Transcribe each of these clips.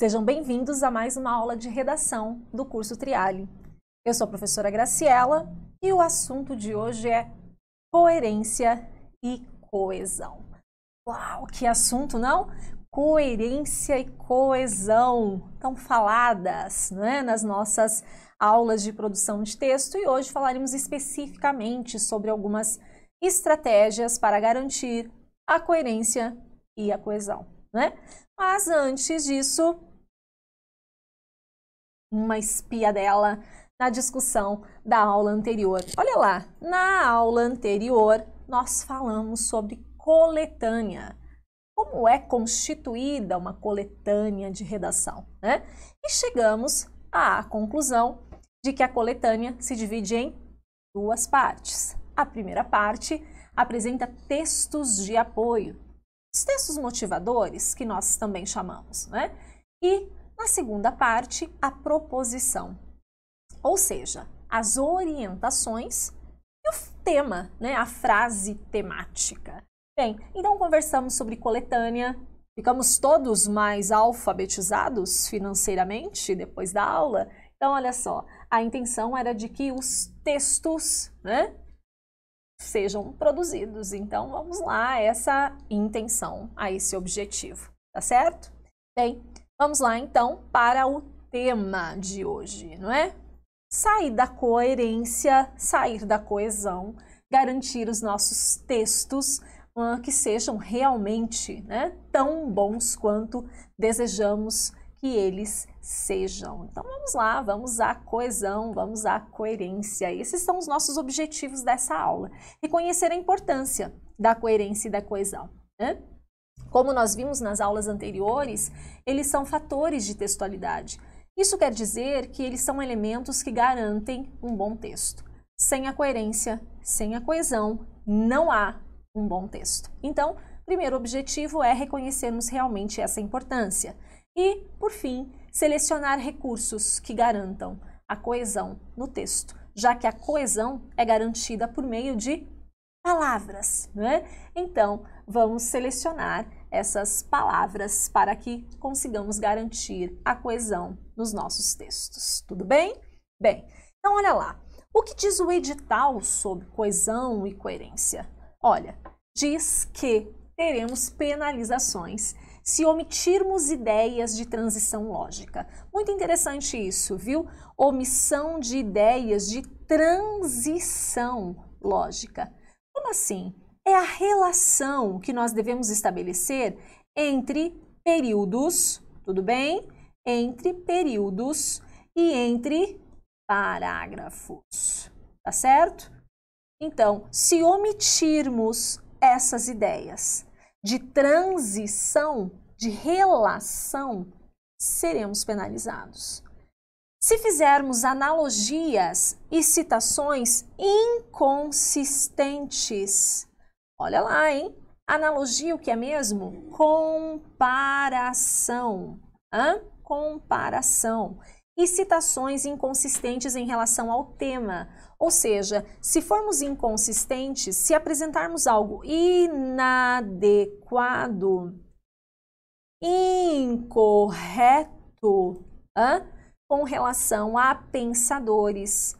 Sejam bem-vindos a mais uma aula de redação do curso Triale. Eu sou a professora Graciela e o assunto de hoje é coerência e coesão. Uau, que assunto, não? Coerência e coesão tão faladas né, nas nossas aulas de produção de texto e hoje falaremos especificamente sobre algumas estratégias para garantir a coerência e a coesão. Né? Mas antes disso, uma espia dela na discussão da aula anterior. Olha lá, na aula anterior nós falamos sobre coletânea. Como é constituída uma coletânea de redação, né? E chegamos à conclusão de que a coletânea se divide em duas partes. A primeira parte apresenta textos de apoio, os textos motivadores, que nós também chamamos, né? E na segunda parte, a proposição, ou seja, as orientações e o tema, né, a frase temática. Bem, então conversamos sobre coletânea, ficamos todos mais alfabetizados financeiramente depois da aula. Então, olha só, a intenção era de que os textos, né, sejam produzidos. Então, vamos lá, essa intenção, a esse objetivo, tá certo? Bem, Vamos lá então para o tema de hoje, não é? Sair da coerência, sair da coesão, garantir os nossos textos uh, que sejam realmente né, tão bons quanto desejamos que eles sejam. Então vamos lá, vamos à coesão, vamos à coerência. Esses são os nossos objetivos dessa aula. E conhecer a importância da coerência e da coesão. Né? Como nós vimos nas aulas anteriores, eles são fatores de textualidade. Isso quer dizer que eles são elementos que garantem um bom texto. Sem a coerência, sem a coesão, não há um bom texto. Então, primeiro objetivo é reconhecermos realmente essa importância. E, por fim, selecionar recursos que garantam a coesão no texto, já que a coesão é garantida por meio de palavras, né? Então, vamos selecionar essas palavras para que consigamos garantir a coesão nos nossos textos. Tudo bem? Bem, então olha lá. O que diz o edital sobre coesão e coerência? Olha, diz que teremos penalizações se omitirmos ideias de transição lógica. Muito interessante isso, viu? Omissão de ideias de transição lógica. Como assim? É a relação que nós devemos estabelecer entre períodos, tudo bem? Entre períodos e entre parágrafos, tá certo? Então, se omitirmos essas ideias de transição, de relação, seremos penalizados. Se fizermos analogias e citações inconsistentes, olha lá, hein? Analogia, o que é mesmo? Comparação. Hã? Comparação. E citações inconsistentes em relação ao tema. Ou seja, se formos inconsistentes, se apresentarmos algo inadequado, incorreto, hã? com relação a pensadores,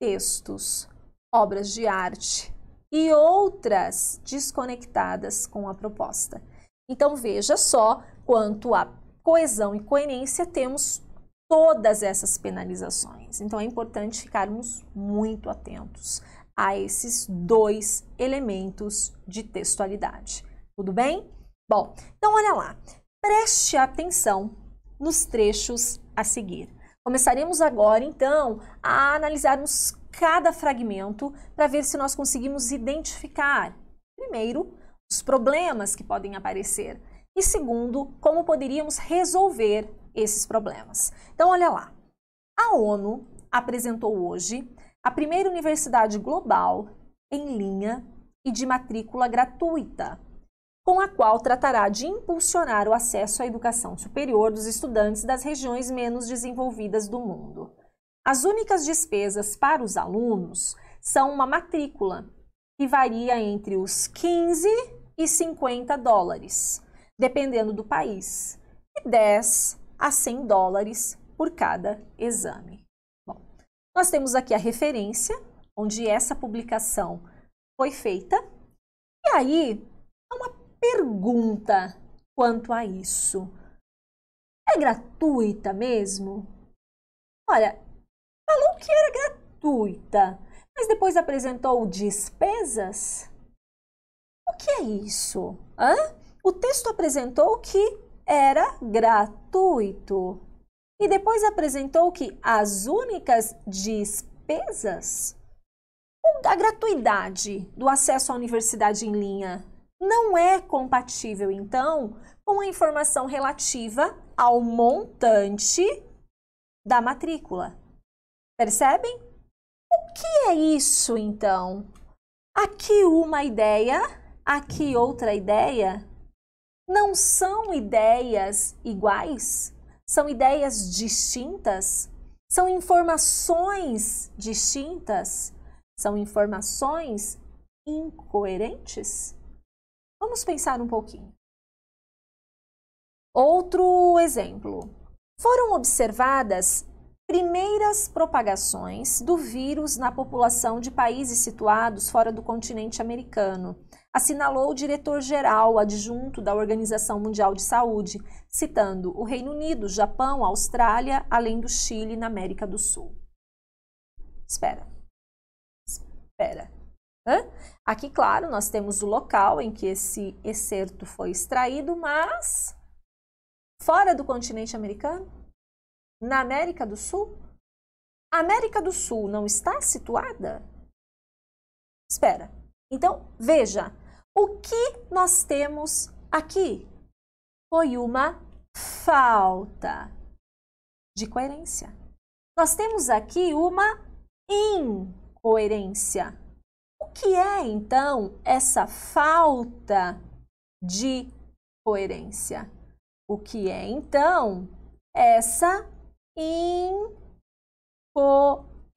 textos, obras de arte e outras desconectadas com a proposta. Então veja só quanto à coesão e coerência temos todas essas penalizações. Então é importante ficarmos muito atentos a esses dois elementos de textualidade. Tudo bem? Bom, então olha lá. Preste atenção nos trechos a seguir. Começaremos agora, então, a analisarmos cada fragmento para ver se nós conseguimos identificar, primeiro, os problemas que podem aparecer e, segundo, como poderíamos resolver esses problemas. Então, olha lá. A ONU apresentou hoje a primeira universidade global em linha e de matrícula gratuita com a qual tratará de impulsionar o acesso à educação superior dos estudantes das regiões menos desenvolvidas do mundo. As únicas despesas para os alunos são uma matrícula, que varia entre os 15 e 50 dólares, dependendo do país, e 10 a 100 dólares por cada exame. Bom, nós temos aqui a referência, onde essa publicação foi feita, e aí é uma pergunta quanto a isso. É gratuita mesmo? Olha, falou que era gratuita, mas depois apresentou despesas? O que é isso? Hã? O texto apresentou que era gratuito e depois apresentou que as únicas despesas a gratuidade do acesso à universidade em linha não é compatível, então, com a informação relativa ao montante da matrícula. Percebem? O que é isso, então? Aqui uma ideia, aqui outra ideia. Não são ideias iguais? São ideias distintas? São informações distintas? São informações incoerentes? Vamos pensar um pouquinho. Outro exemplo. Foram observadas primeiras propagações do vírus na população de países situados fora do continente americano, assinalou o diretor-geral adjunto da Organização Mundial de Saúde, citando o Reino Unido, Japão, Austrália, além do Chile na América do Sul. Espera. Espera. Né? Aqui, claro, nós temos o local em que esse excerto foi extraído, mas fora do continente americano, na América do Sul, a América do Sul não está situada? Espera. Então, veja, o que nós temos aqui foi uma falta de coerência. Nós temos aqui uma incoerência que é então essa falta de coerência? O que é então essa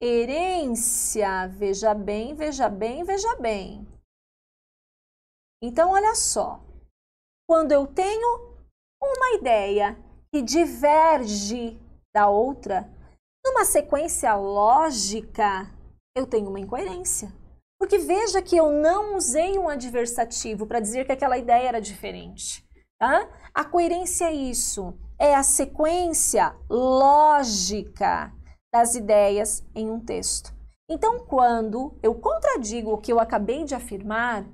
incoerência? Veja bem, veja bem, veja bem. Então, olha só. Quando eu tenho uma ideia que diverge da outra, numa sequência lógica, eu tenho uma incoerência. Porque veja que eu não usei um adversativo para dizer que aquela ideia era diferente. Tá? A coerência é isso, é a sequência lógica das ideias em um texto. Então, quando eu contradigo o que eu acabei de afirmar,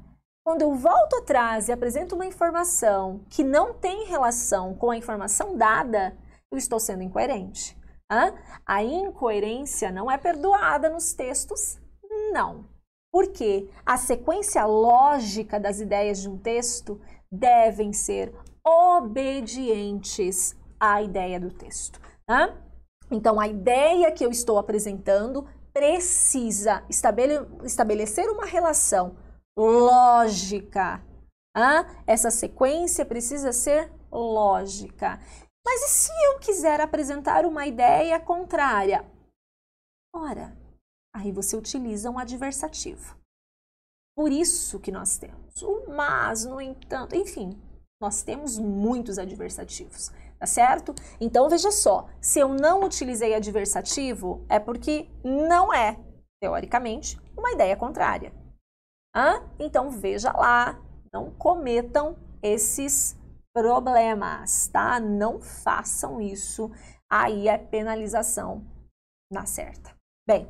quando eu volto atrás e apresento uma informação que não tem relação com a informação dada, eu estou sendo incoerente. Hã? Tá? A incoerência não é perdoada nos textos, não. Porque a sequência lógica das ideias de um texto devem ser obedientes à ideia do texto. Né? Então, a ideia que eu estou apresentando precisa estabelecer uma relação lógica. essa sequência precisa ser lógica. Mas e se eu quiser apresentar uma ideia contrária? Ora, Aí você utiliza um adversativo. Por isso que nós temos o mas, no entanto, enfim, nós temos muitos adversativos, tá certo? Então veja só, se eu não utilizei adversativo, é porque não é, teoricamente, uma ideia contrária. Hã? Então veja lá, não cometam esses problemas, tá? Não façam isso, aí é penalização na certa. Bem,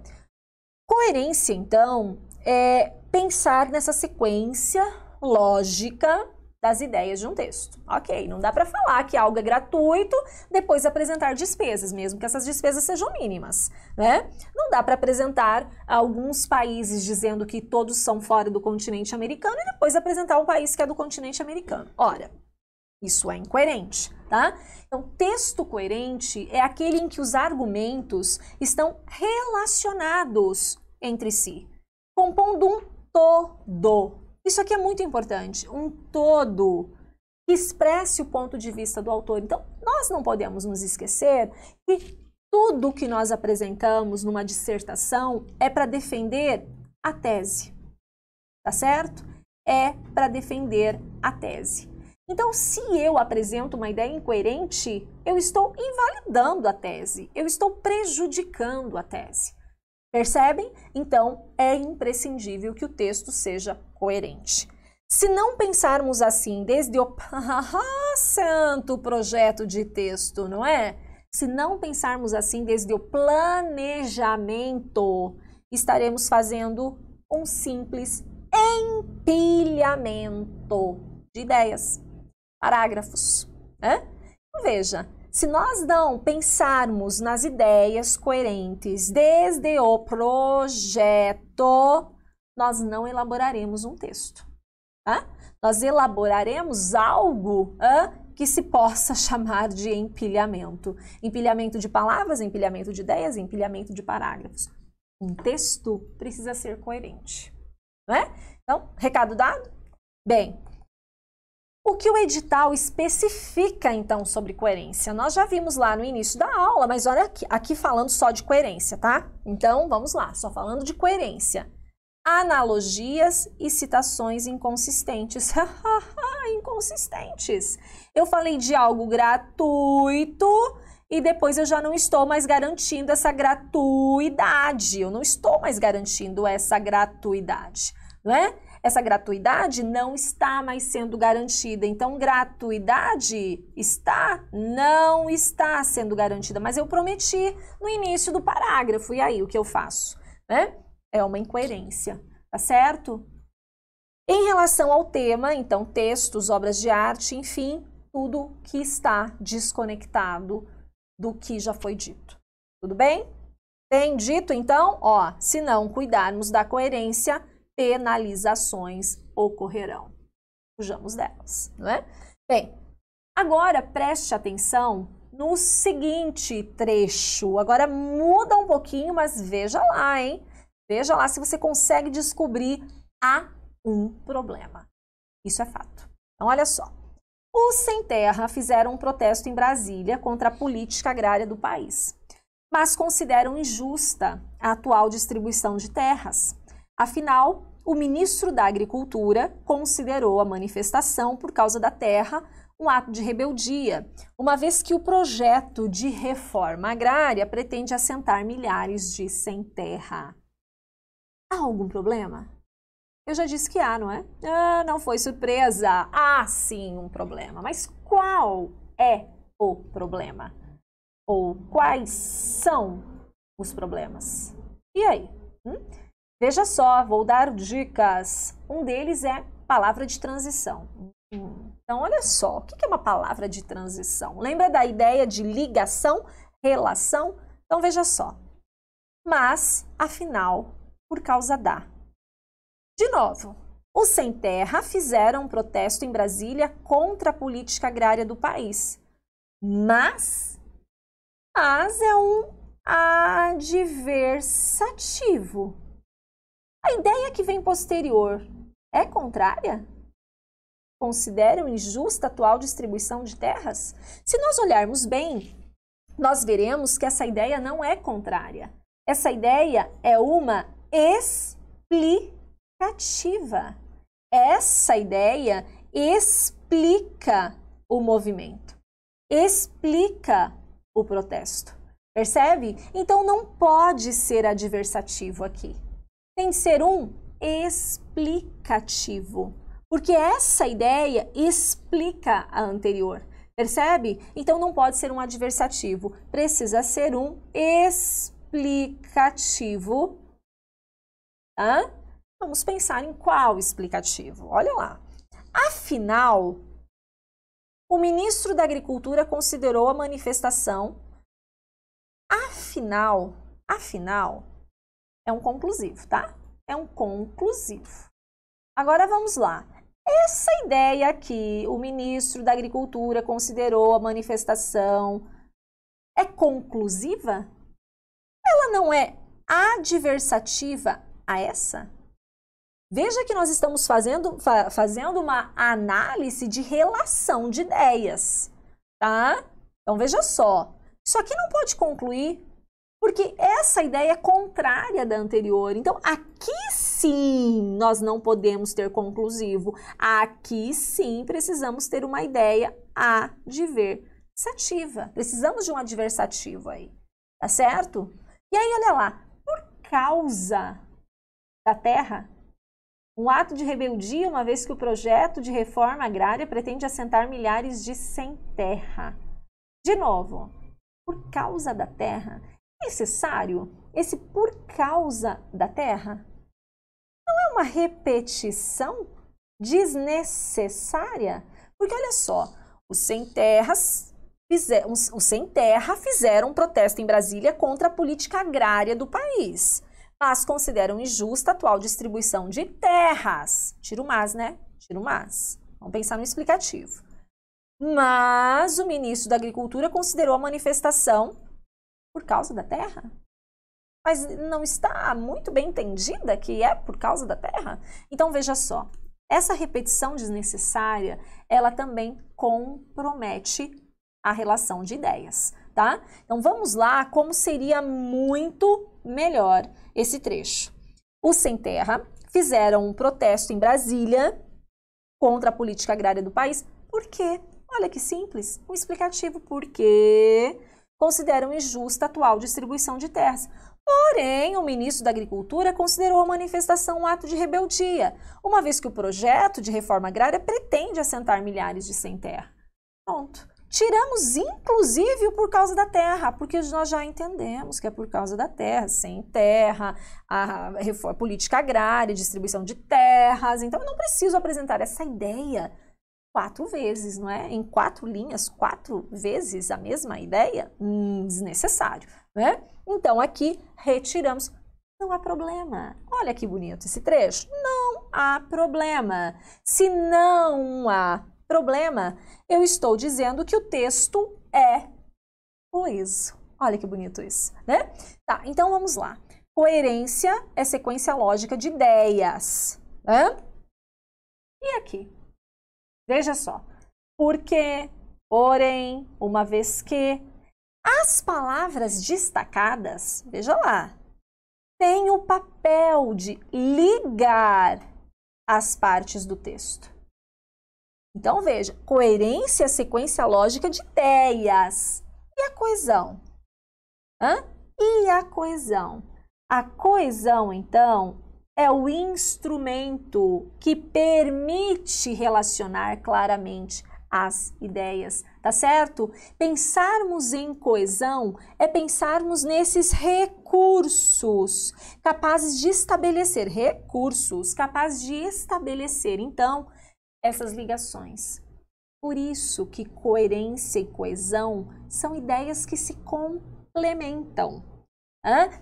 Coerência, então, é pensar nessa sequência lógica das ideias de um texto. Ok, não dá para falar que algo é gratuito, depois apresentar despesas, mesmo que essas despesas sejam mínimas, né? Não dá para apresentar alguns países dizendo que todos são fora do continente americano e depois apresentar um país que é do continente americano. Ora, isso é incoerente, tá? Então, texto coerente é aquele em que os argumentos estão relacionados entre si, compondo um todo. Isso aqui é muito importante, um todo que expresse o ponto de vista do autor. Então, nós não podemos nos esquecer que tudo que nós apresentamos numa dissertação é para defender a tese, tá certo? É para defender a tese. Então, se eu apresento uma ideia incoerente, eu estou invalidando a tese, eu estou prejudicando a tese. Percebem? Então, é imprescindível que o texto seja coerente. Se não pensarmos assim desde o santo projeto de texto, não é? Se não pensarmos assim desde o planejamento, estaremos fazendo um simples empilhamento de ideias, parágrafos. Né? veja, se nós não pensarmos nas ideias coerentes desde o projeto, nós não elaboraremos um texto. Tá? Nós elaboraremos algo que se possa chamar de empilhamento. Empilhamento de palavras, empilhamento de ideias, empilhamento de parágrafos. Um texto precisa ser coerente. é? Então, recado dado? Bem, o que o edital especifica então sobre coerência? Nós já vimos lá no início da aula, mas olha aqui, aqui falando só de coerência, tá? Então vamos lá, só falando de coerência. Analogias e citações inconsistentes. inconsistentes. Eu falei de algo gratuito e depois eu já não estou mais garantindo essa gratuidade. Eu não estou mais garantindo essa gratuidade, né? essa gratuidade não está mais sendo garantida. Então, gratuidade está, não está sendo garantida. Mas eu prometi no início do parágrafo, e aí o que eu faço? Né? É uma incoerência, tá certo? Em relação ao tema, então, textos, obras de arte, enfim, tudo que está desconectado do que já foi dito. Tudo bem? Bem dito, então, ó, se não cuidarmos da coerência, penalizações ocorrerão. Fujamos delas, não é? Bem, agora preste atenção no seguinte trecho. Agora muda um pouquinho, mas veja lá, hein? Veja lá se você consegue descobrir há um problema. Isso é fato. Então, olha só. Os Sem Terra fizeram um protesto em Brasília contra a política agrária do país, mas consideram injusta a atual distribuição de terras. Afinal, o ministro da Agricultura considerou a manifestação por causa da terra um ato de rebeldia, uma vez que o projeto de reforma agrária pretende assentar milhares de sem terra. Há algum problema? Eu já disse que há, não é? Ah, não foi surpresa. Há sim um problema. Mas qual é o problema? Ou quais são os problemas? E aí? Hum? Veja só, vou dar dicas. Um deles é palavra de transição. Então, olha só, o que é uma palavra de transição? Lembra da ideia de ligação, relação? Então, veja só. Mas, afinal, por causa da. De novo, os Sem Terra fizeram um protesto em Brasília contra a política agrária do país. Mas, mas é um adversativo. A ideia que vem posterior é contrária? Consideram injusta a atual distribuição de terras? Se nós olharmos bem, nós veremos que essa ideia não é contrária. Essa ideia é uma explicativa. Essa ideia explica o movimento, explica o protesto. Percebe? Então não pode ser adversativo aqui tem que ser um explicativo, porque essa ideia explica a anterior. Percebe? Então não pode ser um adversativo, precisa ser um explicativo. Hã? Vamos pensar em qual explicativo. Olha lá. Afinal, o ministro da Agricultura considerou a manifestação. Afinal, afinal, é um conclusivo, tá? É um conclusivo. Agora vamos lá. Essa ideia aqui, o ministro da Agricultura considerou a manifestação é conclusiva? Ela não é adversativa a essa? Veja que nós estamos fazendo, fa fazendo uma análise de relação de ideias, tá? Então veja só, isso aqui não pode concluir porque essa ideia é contrária da anterior. Então, aqui sim nós não podemos ter conclusivo. Aqui sim precisamos ter uma ideia adversativa. Precisamos de um adversativo aí, tá certo? E aí, olha lá, por causa da terra, um ato de rebeldia, uma vez que o projeto de reforma agrária pretende assentar milhares de sem terra. De novo, por causa da terra necessário esse por causa da terra? Não é uma repetição desnecessária? Porque olha só, os sem terras fizeram, os, sem terra fizeram um protesto em Brasília contra a política agrária do país, mas consideram injusta a atual distribuição de terras. Tira o mas, né? Tira o mas. Vamos pensar no explicativo. Mas o ministro da Agricultura considerou a manifestação por causa da terra? Mas não está muito bem entendida que é por causa da terra? Então veja só, essa repetição desnecessária, ela também compromete a relação de ideias, tá? Então vamos lá, como seria muito melhor esse trecho. Os sem terra fizeram um protesto em Brasília contra a política agrária do país. Por quê? Olha que simples, um explicativo por quê? consideram injusta a atual distribuição de terras. Porém, o ministro da Agricultura considerou a manifestação um ato de rebeldia, uma vez que o projeto de reforma agrária pretende assentar milhares de sem terra. Ponto. Tiramos, inclusive, o por causa da terra, porque nós já entendemos que é por causa da terra, sem terra, a, reforma, a política agrária, distribuição de terras. Então, eu não preciso apresentar essa ideia quatro vezes, não é? Em quatro linhas, quatro vezes a mesma ideia? Hum, desnecessário, né? Então aqui retiramos. Não há problema. Olha que bonito esse trecho. Não há problema. Se não há problema, eu estou dizendo que o texto é coeso. Olha que bonito isso, né? Tá, então vamos lá. Coerência é sequência lógica de ideias, né? E aqui, Veja só. Porque, porém, uma vez que as palavras destacadas, veja lá, têm o papel de ligar as partes do texto. Então veja, coerência, sequência lógica de ideias. E a coesão? Hã? E a coesão? A coesão, então, é o instrumento que permite relacionar claramente as ideias, tá certo? Pensarmos em coesão é pensarmos nesses recursos capazes de estabelecer recursos capazes de estabelecer então essas ligações. Por isso que coerência e coesão são ideias que se complementam.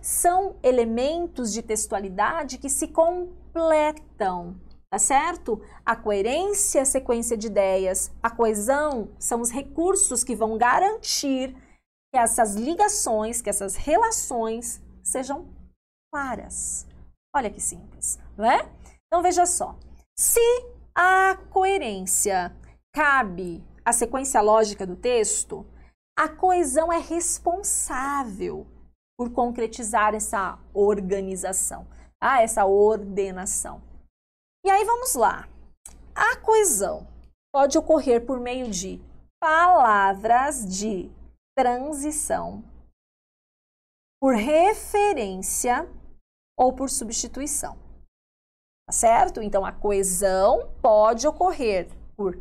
São elementos de textualidade que se completam, tá certo? A coerência é a sequência de ideias, a coesão são os recursos que vão garantir que essas ligações, que essas relações sejam claras. Olha que simples, não é? Então veja só, se a coerência cabe à sequência lógica do texto, a coesão é responsável por concretizar essa organização, tá? essa ordenação. E aí vamos lá. A coesão pode ocorrer por meio de palavras de transição, por referência ou por substituição. Tá certo? Então a coesão pode ocorrer por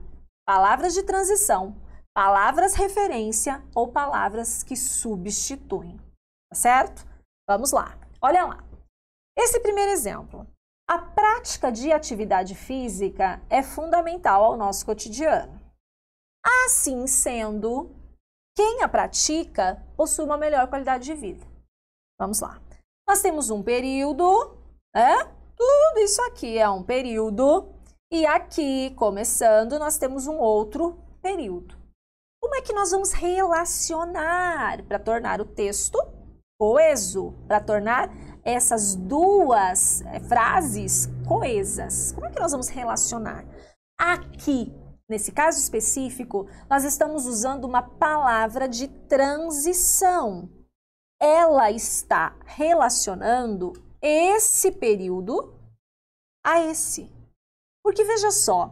palavras de transição, palavras referência ou palavras que substituem tá certo? Vamos lá. Olha lá. Esse primeiro exemplo. A prática de atividade física é fundamental ao nosso cotidiano. Assim sendo, quem a pratica possui uma melhor qualidade de vida. Vamos lá. Nós temos um período, né? Tudo isso aqui é um período. E aqui, começando, nós temos um outro período. Como é que nós vamos relacionar para tornar o texto coeso, para tornar essas duas eh, frases coesas. Como é que nós vamos relacionar? Aqui, nesse caso específico, nós estamos usando uma palavra de transição. Ela está relacionando esse período a esse. Porque veja só,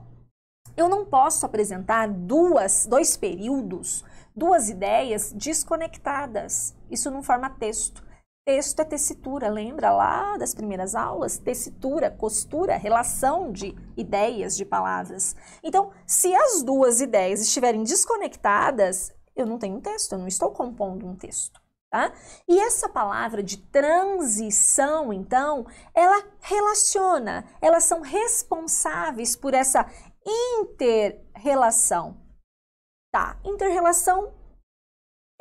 eu não posso apresentar duas, dois períodos duas ideias desconectadas. Isso não forma texto. Texto é tessitura, lembra lá das primeiras aulas? Tessitura, costura, relação de ideias, de palavras. Então, se as duas ideias estiverem desconectadas, eu não tenho um texto, eu não estou compondo um texto. Tá? E essa palavra de transição, então, ela relaciona, elas são responsáveis por essa inter relação Tá, interrelação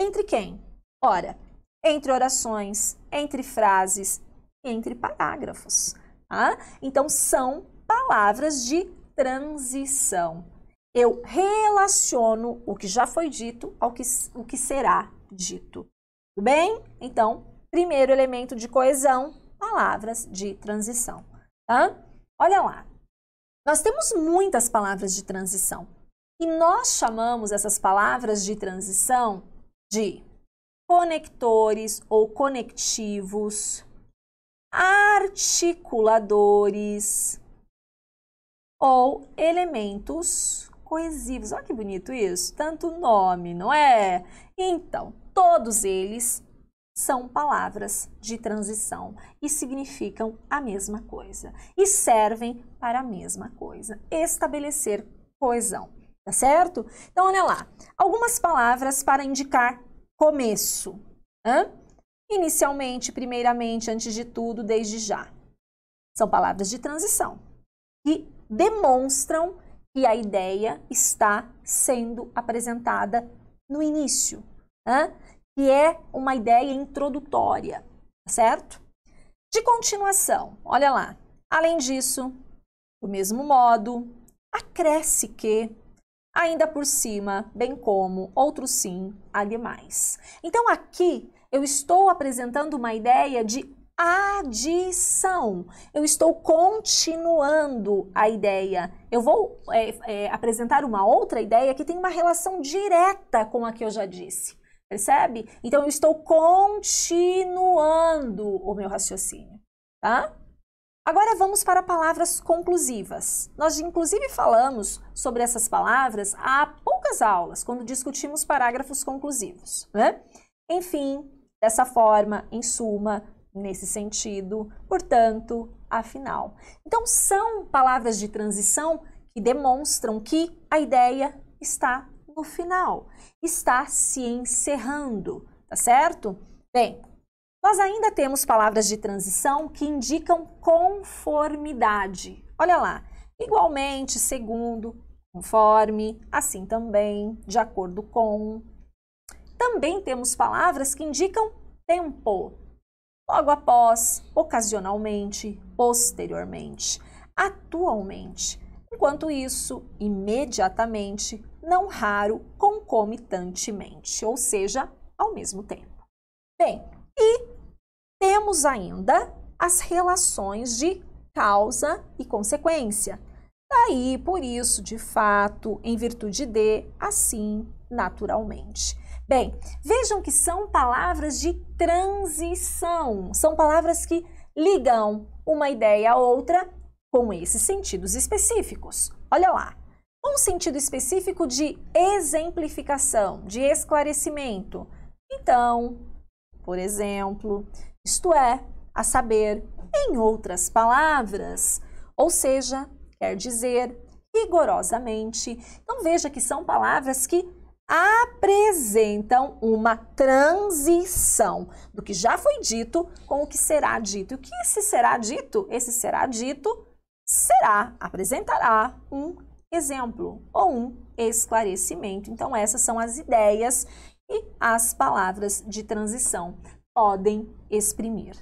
entre quem? Ora, entre orações, entre frases, entre parágrafos. Tá? Então, são palavras de transição. Eu relaciono o que já foi dito ao que, o que será dito. Tudo bem? Então, primeiro elemento de coesão, palavras de transição. Tá? Olha lá. Nós temos muitas palavras de transição. E nós chamamos essas palavras de transição de conectores ou conectivos, articuladores ou elementos coesivos. Olha que bonito isso, tanto nome, não é? Então, todos eles são palavras de transição e significam a mesma coisa e servem para a mesma coisa, estabelecer coesão tá certo? Então, olha lá. Algumas palavras para indicar começo. Hã? Inicialmente, primeiramente, antes de tudo, desde já. São palavras de transição que demonstram que a ideia está sendo apresentada no início, hã? que é uma ideia introdutória, tá certo? De continuação, olha lá. Além disso, do mesmo modo, acresce que ainda por cima, bem como outros sim, animais. Então aqui eu estou apresentando uma ideia de adição. Eu estou continuando a ideia. Eu vou é, é, apresentar uma outra ideia que tem uma relação direta com a que eu já disse. Percebe? Então eu estou continuando o meu raciocínio, tá? Agora vamos para palavras conclusivas. Nós inclusive falamos sobre essas palavras há poucas aulas, quando discutimos parágrafos conclusivos. Né? Enfim, dessa forma, em suma, nesse sentido, portanto, afinal. Então, são palavras de transição que demonstram que a ideia está no final, está se encerrando, tá certo? Bem, nós ainda temos palavras de transição que indicam conformidade. Olha lá, igualmente, segundo, conforme, assim também, de acordo com. Também temos palavras que indicam tempo, logo após, ocasionalmente, posteriormente, atualmente. Enquanto isso, imediatamente, não raro, concomitantemente, ou seja, ao mesmo tempo. Bem, e temos ainda as relações de causa e consequência. Daí, por isso, de fato, em virtude de, assim, naturalmente. Bem, vejam que são palavras de transição, são palavras que ligam uma ideia a outra com esses sentidos específicos. Olha lá, um sentido específico de exemplificação, de esclarecimento. Então, por exemplo, isto é, a saber, em outras palavras, ou seja, quer dizer, rigorosamente. Então veja que são palavras que apresentam uma transição do que já foi dito com o que será dito. E o que esse será dito? Esse será dito será, apresentará um exemplo ou um esclarecimento. Então essas são as ideias e as palavras de transição podem exprimir.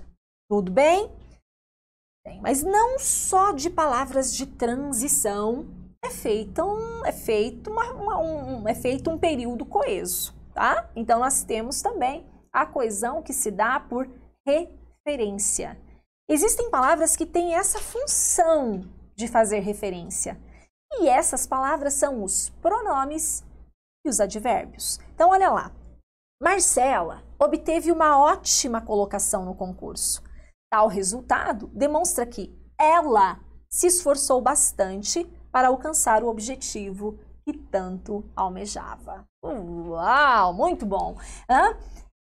Tudo bem? bem mas não só de palavras de transição é feito um, é feito uma, uma, um, é feito um período coeso, tá? Então nós temos também a coesão que se dá por referência. Existem palavras que têm essa função de fazer referência. E essas palavras são os pronomes e os advérbios. Então olha lá. Marcela obteve uma ótima colocação no concurso. Tal resultado demonstra que ela se esforçou bastante para alcançar o objetivo que tanto almejava. Uau, muito bom! Hã?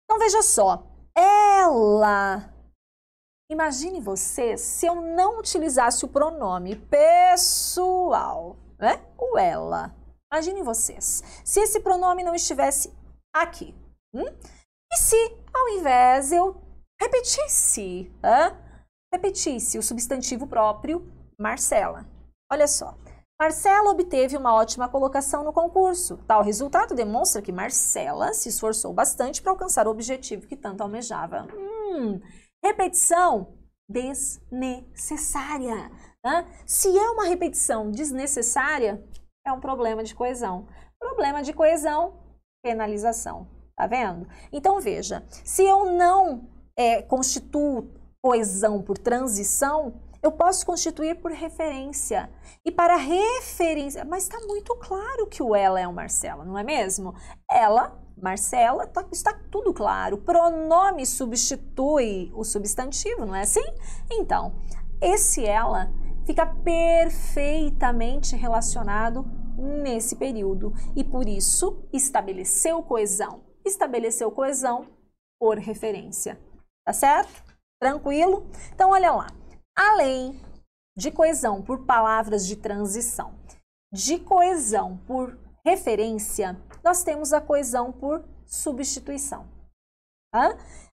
Então veja só, ela. Imagine você se eu não utilizasse o pronome pessoal, né? O ela. Imagine vocês. Se esse pronome não estivesse aqui. Hum? se, ao invés, eu repetisse, hã? repetisse o substantivo próprio Marcela? Olha só. Marcela obteve uma ótima colocação no concurso. Tal resultado demonstra que Marcela se esforçou bastante para alcançar o objetivo que tanto almejava. Hum, repetição desnecessária. Né? Se é uma repetição desnecessária, é um problema de coesão. Problema de coesão, penalização. Tá vendo? Então veja, se eu não é, constituo coesão por transição, eu posso constituir por referência. E para referência, mas está muito claro que o ela é o Marcela, não é mesmo? Ela, Marcela, tá, está tudo claro. O pronome substitui o substantivo, não é assim? Então, esse ela fica perfeitamente relacionado nesse período e por isso estabeleceu coesão estabeleceu coesão por referência. Tá certo? Tranquilo? Então, olha lá. Além de coesão por palavras de transição, de coesão por referência, nós temos a coesão por substituição.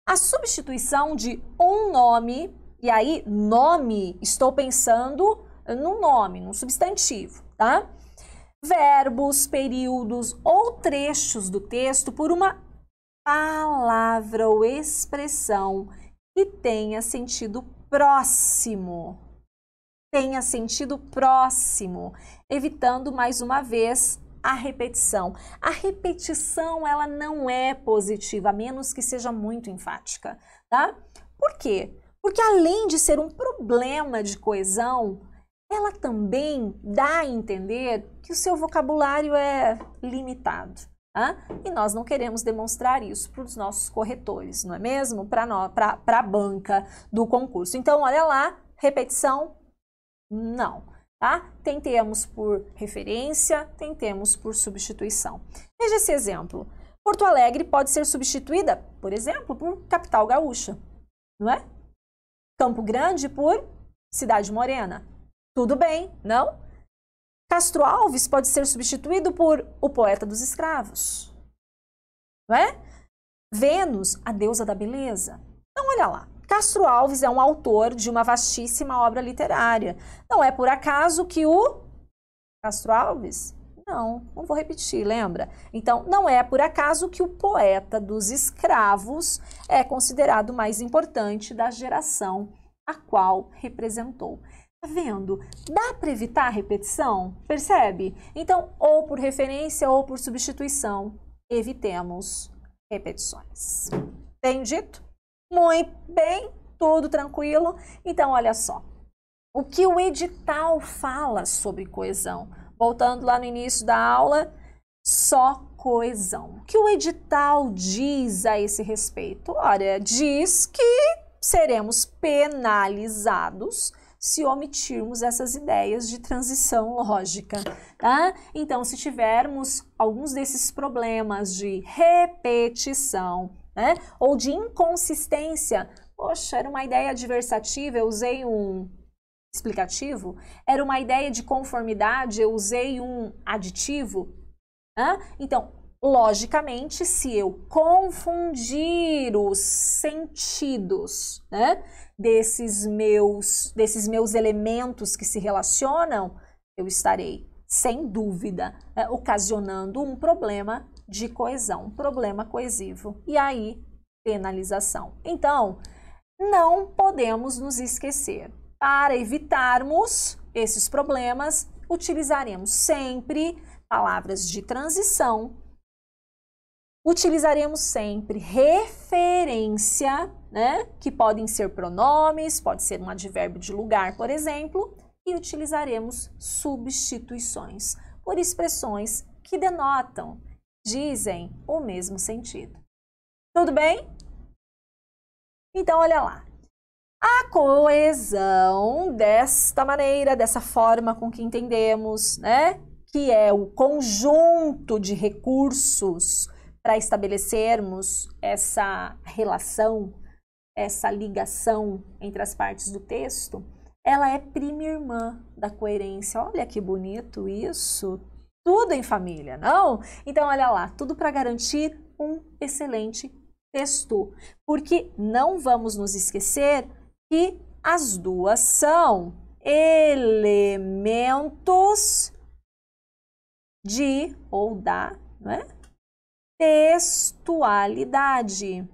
A substituição de um nome, e aí nome, estou pensando no nome, no substantivo, tá? verbos, períodos ou trechos do texto por uma palavra ou expressão que tenha sentido próximo. Tenha sentido próximo, evitando mais uma vez a repetição. A repetição ela não é positiva, a menos que seja muito enfática, tá? Por quê? Porque além de ser um problema de coesão, ela também dá a entender que o seu vocabulário é limitado. ah? E nós não queremos demonstrar isso para os nossos corretores, não é mesmo? Para a banca do concurso. Então, olha lá, repetição, não. Tá? Tem por referência, tem por substituição. Veja esse exemplo. Porto Alegre pode ser substituída, por exemplo, por capital gaúcha, não é? Campo Grande por cidade morena. Tudo bem, não? Castro Alves pode ser substituído por o poeta dos escravos. Não é? Vênus, a deusa da beleza. Então, olha lá. Castro Alves é um autor de uma vastíssima obra literária. Não é por acaso que o Castro Alves? Não, não vou repetir, lembra? Então, não é por acaso que o poeta dos escravos é considerado mais importante da geração a qual representou. Tá vendo? Dá para evitar a repetição? Percebe? Então, ou por referência ou por substituição, evitemos repetições. Tem dito? Muito bem, tudo tranquilo. Então, olha só. O que o edital fala sobre coesão? Voltando lá no início da aula, só coesão. O que o edital diz a esse respeito? Olha, diz que seremos penalizados se omitirmos essas ideias de transição lógica, tá? Então, se tivermos alguns desses problemas de repetição, né, ou de inconsistência, poxa, era uma ideia adversativa, eu usei um explicativo, era uma ideia de conformidade, eu usei um aditivo, né? Então, logicamente, se eu confundir os sentidos, né? desses meus, desses meus elementos que se relacionam, eu estarei, sem dúvida, né, ocasionando um problema de coesão, um problema coesivo. E aí, penalização. Então, não podemos nos esquecer. Para evitarmos esses problemas, utilizaremos sempre palavras de transição, utilizaremos sempre referência né? Que podem ser pronomes, pode ser um advérbio de lugar, por exemplo, e utilizaremos substituições por expressões que denotam, dizem o mesmo sentido. Tudo bem? Então, olha lá. A coesão desta maneira, dessa forma com que entendemos, né? Que é o conjunto de recursos para estabelecermos essa relação essa ligação entre as partes do texto, ela é prima irmã da coerência. Olha que bonito isso! Tudo em família, não? Então, olha lá, tudo para garantir um excelente texto. Porque não vamos nos esquecer que as duas são elementos de ou da né? textualidade.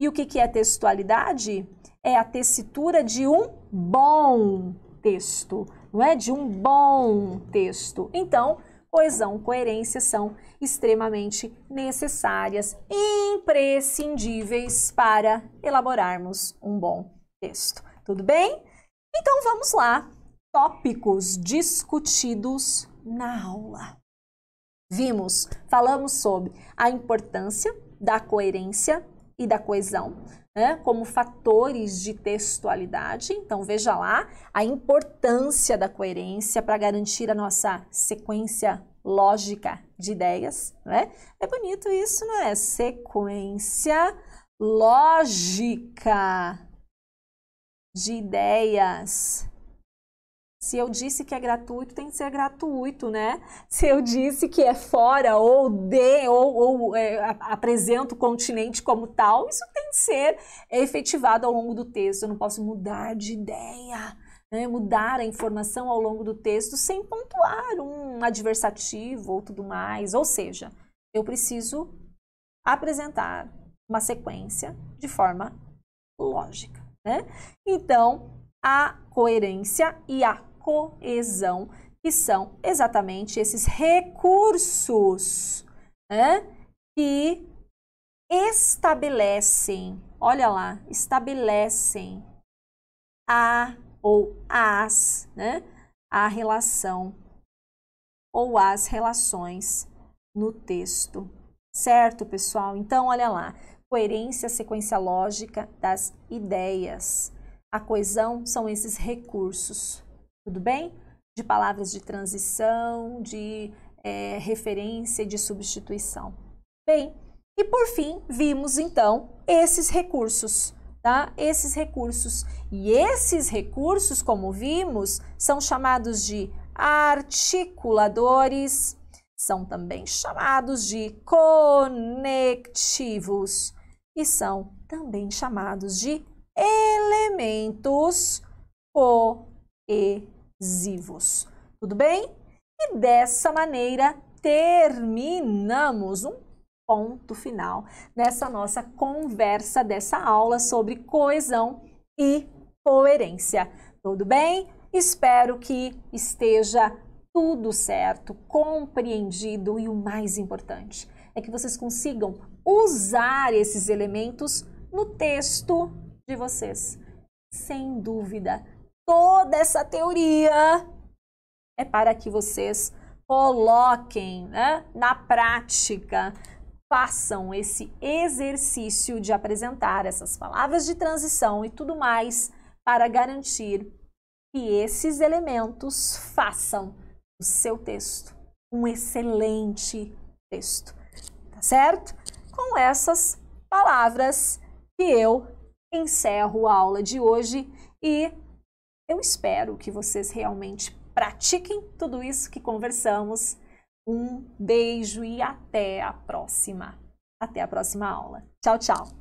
E o que, que é textualidade? É a tessitura de um bom texto, não é? De um bom texto. Então, coesão, coerência são extremamente necessárias, imprescindíveis para elaborarmos um bom texto. Tudo bem? Então vamos lá. Tópicos discutidos na aula. Vimos, falamos sobre a importância da coerência e da coesão, né, como fatores de textualidade. Então, veja lá a importância da coerência para garantir a nossa sequência lógica de ideias. Né? É bonito isso, não é? Sequência lógica de ideias. Se eu disse que é gratuito, tem que ser gratuito, né? Se eu disse que é fora ou de ou, ou é, apresento o continente como tal, isso tem que ser efetivado ao longo do texto. Eu não posso mudar de ideia. Né, mudar a informação ao longo do texto sem pontuar um adversativo ou tudo mais. Ou seja, eu preciso apresentar uma sequência de forma lógica. Né? Então, a coerência e a coesão, que são exatamente esses recursos né, que estabelecem, olha lá, estabelecem a ou as, né, a relação ou as relações no texto. Certo, pessoal? Então, olha lá. Coerência, sequência lógica das ideias. A coesão são esses recursos tudo bem? De palavras de transição, de é, referência, de substituição. Bem, e por fim, vimos então esses recursos, tá? Esses recursos. E esses recursos, como vimos, são chamados de articuladores, são também chamados de conectivos e são também chamados de elementos coerentes adesivos. Tudo bem? E dessa maneira terminamos um ponto final nessa nossa conversa dessa aula sobre coesão e coerência. Tudo bem? Espero que esteja tudo certo, compreendido e o mais importante é que vocês consigam usar esses elementos no texto de vocês. Sem dúvida, toda essa teoria é para que vocês coloquem né, na prática, façam esse exercício de apresentar essas palavras de transição e tudo mais para garantir que esses elementos façam o seu texto um excelente texto, tá certo? Com essas palavras que eu encerro a aula de hoje e eu espero que vocês realmente pratiquem tudo isso que conversamos. Um beijo e até a próxima. Até a próxima aula. Tchau, tchau.